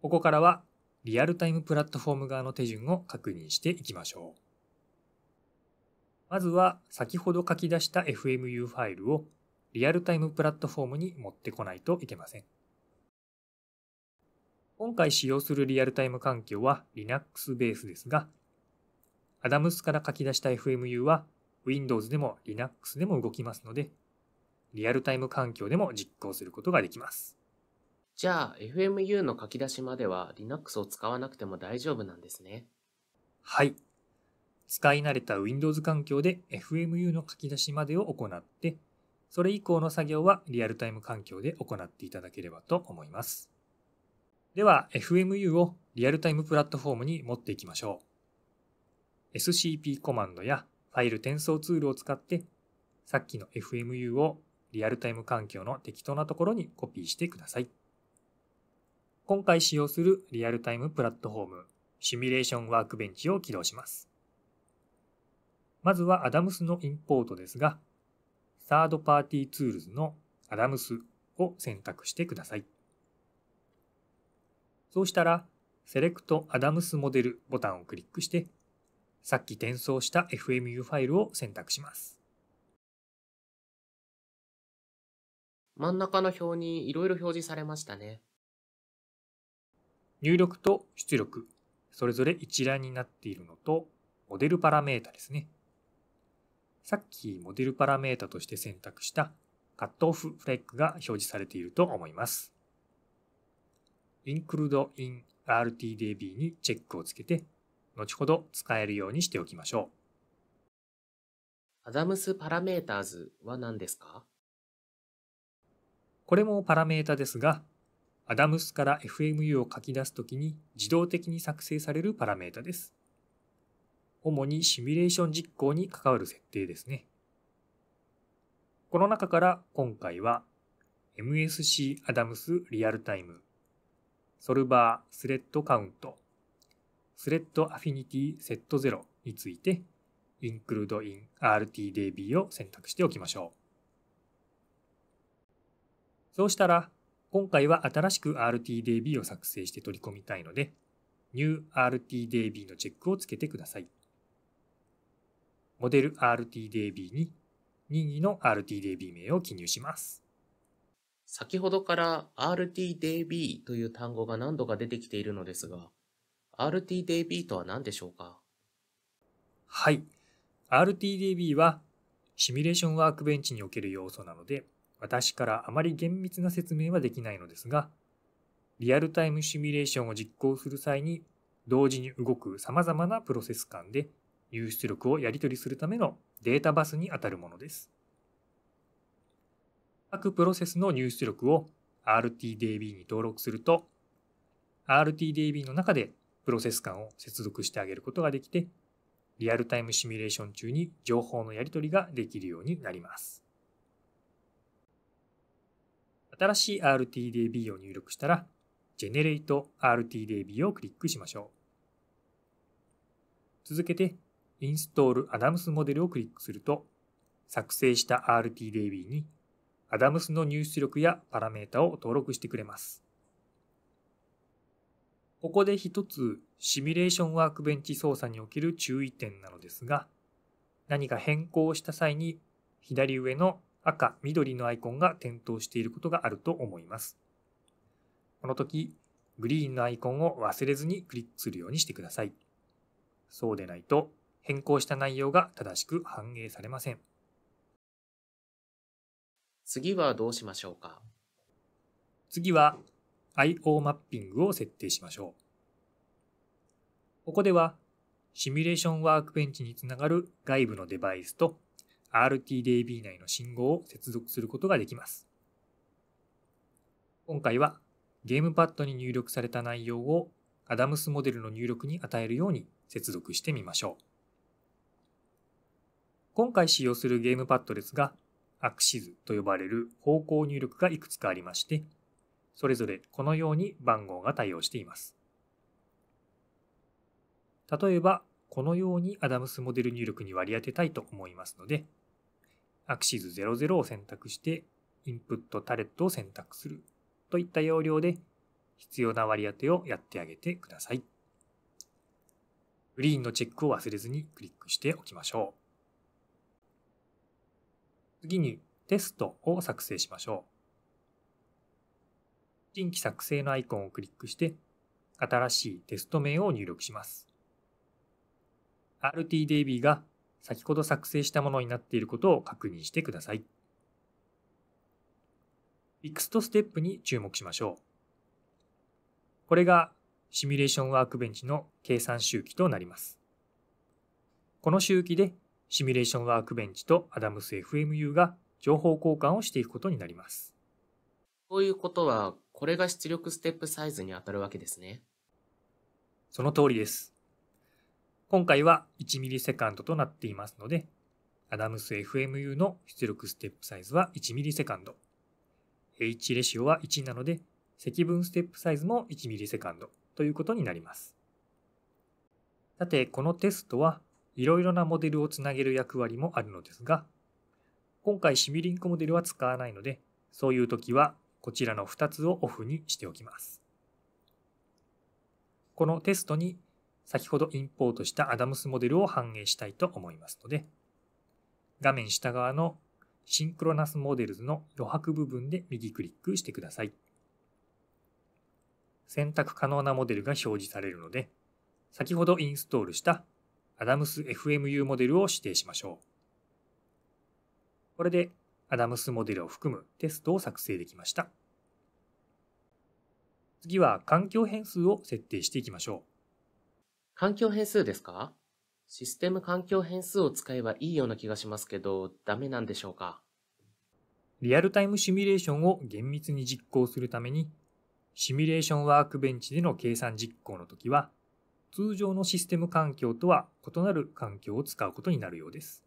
ここからはリアルタイムプラットフォーム側の手順を確認していきましょう。まずは先ほど書き出した FMU ファイルをリアルタイムプラットフォームに持ってこないといけません。今回使用するリアルタイム環境は Linux ベースですが、Adams から書き出した FMU は Windows でも Linux でも動きますので、リアルタイム環境でも実行することができます。じゃあ FMU の書き出しまでは Linux を使わなくても大丈夫なんですね。はい。使い慣れた Windows 環境で FMU の書き出しまでを行って、それ以降の作業はリアルタイム環境で行っていただければと思います。では FMU をリアルタイムプラットフォームに持っていきましょう。SCP コマンドやファイル転送ツールを使ってさっきの FMU をリアルタイム環境の適当なところにコピーしてください。今回使用するリアルタイムプラットフォーム、シミュレーションワークベンチを起動します。まずはアダムスのインポートですが、サードパーティーツールズのアダムスを選択してください。そうしたら、セレクトアダムスモデルボタンをクリックして、さっき転送した FMU ファイルを選択します。真ん中の表にいろいろ表示されましたね。入力と出力、それぞれ一覧になっているのと、モデルパラメータですね。さっきモデルパラメータとして選択したカットオフフレックが表示されていると思います。include in RTDB にチェックをつけて、後ほど使えるようにしておきましょう。アダムスパラメーターズは何ですかこれもパラメータですが、アダムスから FMU を書き出すときに自動的に作成されるパラメータです。主にシミュレーション実行に関わる設定ですね。この中から今回は MSC アダムスリアルタイム、ソルバースレッドカウント、スレッドアフィニティセット0について Include in RTDB を選択しておきましょう。そうしたら今回は新しく RTDB を作成して取り込みたいので、New RTDB のチェックをつけてください。モデル RTDB に任意の RTDB 名を記入します。先ほどから RTDB という単語が何度か出てきているのですが、RTDB とは何でしょうかはい。RTDB はシミュレーションワークベンチにおける要素なので、私からあまり厳密な説明はできないのですが、リアルタイムシミュレーションを実行する際に、同時に動く様々なプロセス間で、入出力をやり取りするためのデータバスにあたるものです。各プロセスの入出力を RTDB に登録すると、RTDB の中でプロセス間を接続してあげることができて、リアルタイムシミュレーション中に情報のやり取りができるようになります。新しい RTDB を入力したら Generate RTDB をクリックしましょう。続けて Install Adams モデルをクリックすると作成した RTDB に Adams の入出力やパラメータを登録してくれます。ここで一つシミュレーションワークベンチ操作における注意点なのですが何か変更した際に左上の赤、緑のアイコンが点灯していることがあると思います。この時、グリーンのアイコンを忘れずにクリックするようにしてください。そうでないと、変更した内容が正しく反映されません。次はどうしましょうか次は IO マッピングを設定しましょう。ここではシミュレーションワークベンチにつながる外部のデバイスと RTDB 内の信号を接続することができます。今回はゲームパッドに入力された内容をアダムスモデルの入力に与えるように接続してみましょう。今回使用するゲームパッドですが、アクシズと呼ばれる方向入力がいくつかありまして、それぞれこのように番号が対応しています。例えば、このようにアダムスモデル入力に割り当てたいと思いますので、アクシズ00を選択して、インプットタレットを選択するといった要領で、必要な割り当てをやってあげてください。グリーンのチェックを忘れずにクリックしておきましょう。次にテストを作成しましょう。新規作成のアイコンをクリックして、新しいテスト名を入力します。RTDB が先ほど作成したものになっていることを確認してください。Next ステップに注目しましょう。これがシミュレーションワークベンチの計算周期となります。この周期でシミュレーションワークベンチとアダムス FMU が情報交換をしていくことになります。ということは、これが出力ステップサイズに当たるわけですね。その通りです。今回は1 m s セカンドとなっていますので、アダムス FMU の出力ステップサイズは1 m s セカンド。H レシオは1なので、積分ステップサイズも1 m s セカンドということになります。さて、このテストはいろいろなモデルをつなげる役割もあるのですが、今回シミリンクモデルは使わないので、そういう時はこちらの2つをオフにしておきます。このテストに先ほどインポートしたアダムスモデルを反映したいと思いますので、画面下側のシンクロナスモデルズの余白部分で右クリックしてください。選択可能なモデルが表示されるので、先ほどインストールしたアダムス FMU モデルを指定しましょう。これでアダムスモデルを含むテストを作成できました。次は環境変数を設定していきましょう。環境変数ですかシステム環境変数を使えばいいような気がしますけど、ダメなんでしょうかリアルタイムシミュレーションを厳密に実行するために、シミュレーションワークベンチでの計算実行の時は、通常のシステム環境とは異なる環境を使うことになるようです。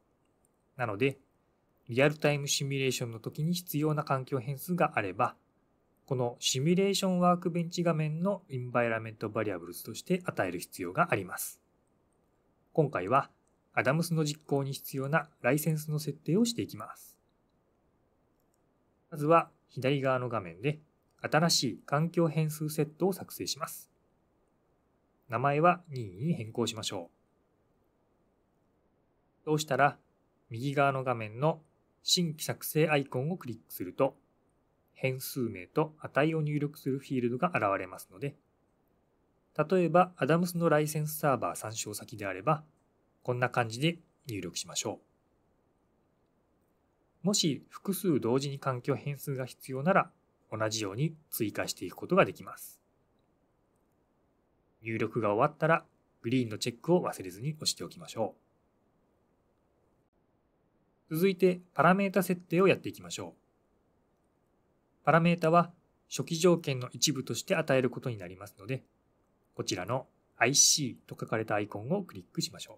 なので、リアルタイムシミュレーションの時に必要な環境変数があれば、このシミュレーションワークベンチ画面のインバイラメントバリアブルズとして与える必要があります。今回はアダムスの実行に必要なライセンスの設定をしていきます。まずは左側の画面で新しい環境変数セットを作成します。名前は任意に変更しましょう。そうしたら右側の画面の新規作成アイコンをクリックすると変数名と値を入力するフィールドが現れますので、例えばアダムスのライセンスサーバー参照先であれば、こんな感じで入力しましょう。もし複数同時に環境変数が必要なら、同じように追加していくことができます。入力が終わったら、グリーンのチェックを忘れずに押しておきましょう。続いて、パラメータ設定をやっていきましょう。パラメータは初期条件の一部として与えることになりますので、こちらの IC と書かれたアイコンをクリックしましょう。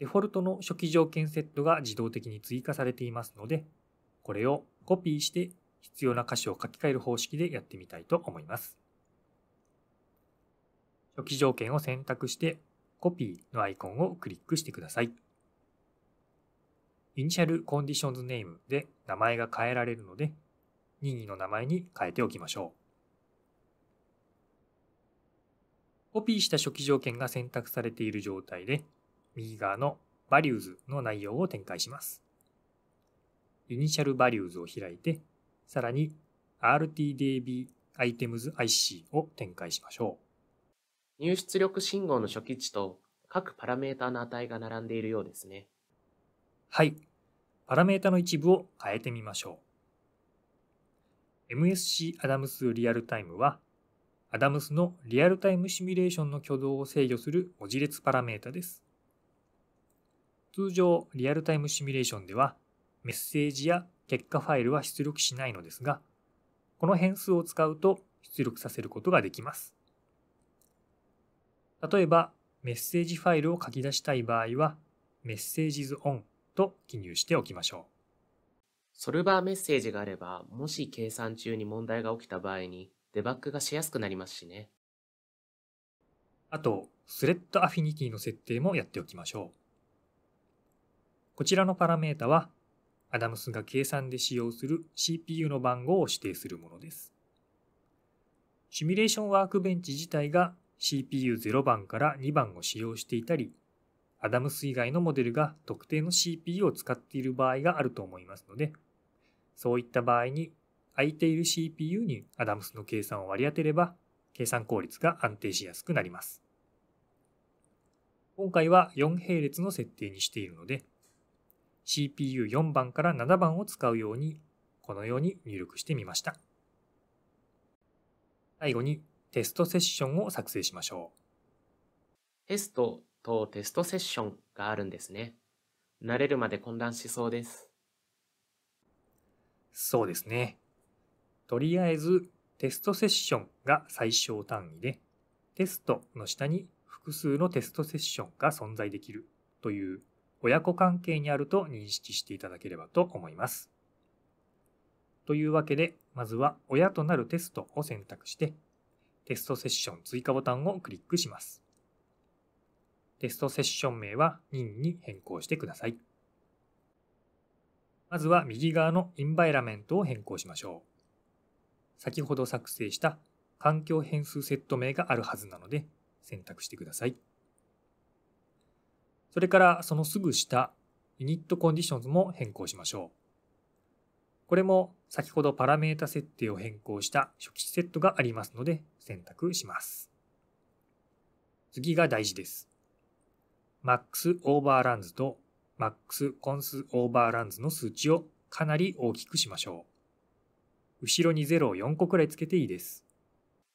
デフォルトの初期条件セットが自動的に追加されていますので、これをコピーして必要な箇所を書き換える方式でやってみたいと思います。初期条件を選択して、コピーのアイコンをクリックしてください。イニシャルコンディションズネームで名前が変えられるので、任意の名前に変えておきましょう。コピーした初期条件が選択されている状態で、右側の values の内容を展開します。イニシャル values を開いて、さらに RTDB items IC を展開しましょう。入出力信号の初期値と各パラメータの値が並んでいるようですね。はい、パラメータの一部を変えてみましょう。MSC アダムスリアルタイムは、アダムスのリアルタイムシミュレーションの挙動を制御する文字列パラメータです。通常、リアルタイムシミュレーションでは、メッセージや結果ファイルは出力しないのですが、この変数を使うと出力させることができます。例えば、メッセージファイルを書き出したい場合は、メッセージズオンと記入しておきましょう。ソルバーメッセージがあれば、もし計算中に問題が起きた場合に、デバッグがしやすくなりますしね。あと、スレッドアフィニティの設定もやっておきましょう。こちらのパラメータは、アダムスが計算で使用する CPU の番号を指定するものです。シミュレーションワークベンチ自体が CPU0 番から2番を使用していたり、アダムス以外のモデルが特定の CPU を使っている場合があると思いますので、そういった場合に空いている CPU にアダムスの計算を割り当てれば、計算効率が安定しやすくなります。今回は4並列の設定にしているので、CPU4 番から7番を使うように、このように入力してみました。最後にテストセッションを作成しましょう。テストとテストセッションがあるんですね。慣れるまで混乱しそうです。そうですね。とりあえずテストセッションが最小単位で、テストの下に複数のテストセッションが存在できるという親子関係にあると認識していただければと思います。というわけで、まずは親となるテストを選択して、テストセッション追加ボタンをクリックします。テストセッション名は任に変更してください。まずは右側のインバイラメントを変更しましょう。先ほど作成した環境変数セット名があるはずなので選択してください。それからそのすぐ下、イニットコンディションズも変更しましょう。これも先ほどパラメータ設定を変更した初期セットがありますので選択します。次が大事です。マックスオーバーランズとマックスコンスオーバーランズの数値をかなり大きくしましょう。後ろに0を4個くらいつけていいです。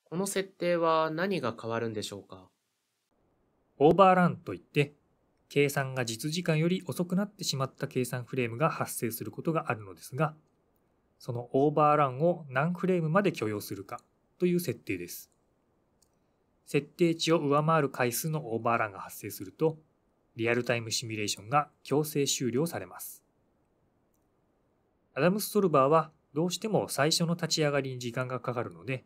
この設定は何が変わるんでしょうかオーバーランといって、計算が実時間より遅くなってしまった計算フレームが発生することがあるのですが、そのオーバーランを何フレームまで許容するかという設定です。設定値を上回る回数のオーバーランが発生すると、リアルタイムシミュレーションが強制終了されます。アダムス・ソルバーはどうしても最初の立ち上がりに時間がかかるので、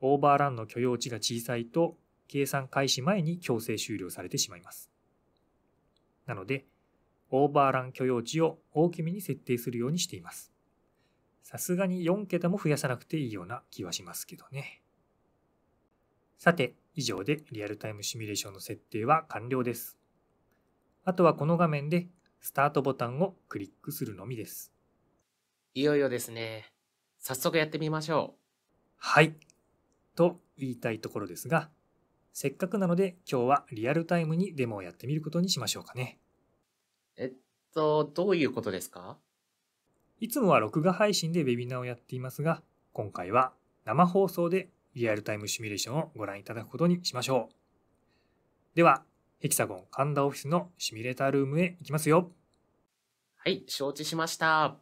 オーバーランの許容値が小さいと計算開始前に強制終了されてしまいます。なので、オーバーラン許容値を大きめに設定するようにしています。さすがに4桁も増やさなくていいような気はしますけどね。さて、以上でリアルタイムシミュレーションの設定は完了です。あとはこの画面でスタートボタンをクリックするのみです。いよいよですね。早速やってみましょう。はい。と言いたいところですが、せっかくなので今日はリアルタイムにデモをやってみることにしましょうかね。えっと、どういうことですかいつもは録画配信でウェビナーをやっていますが、今回は生放送でリアルタイムシミュレーションをご覧いただくことにしましょう。では、ヘキサゴン神田オフィスのシミュレータールームへ行きますよ。はい、承知しました。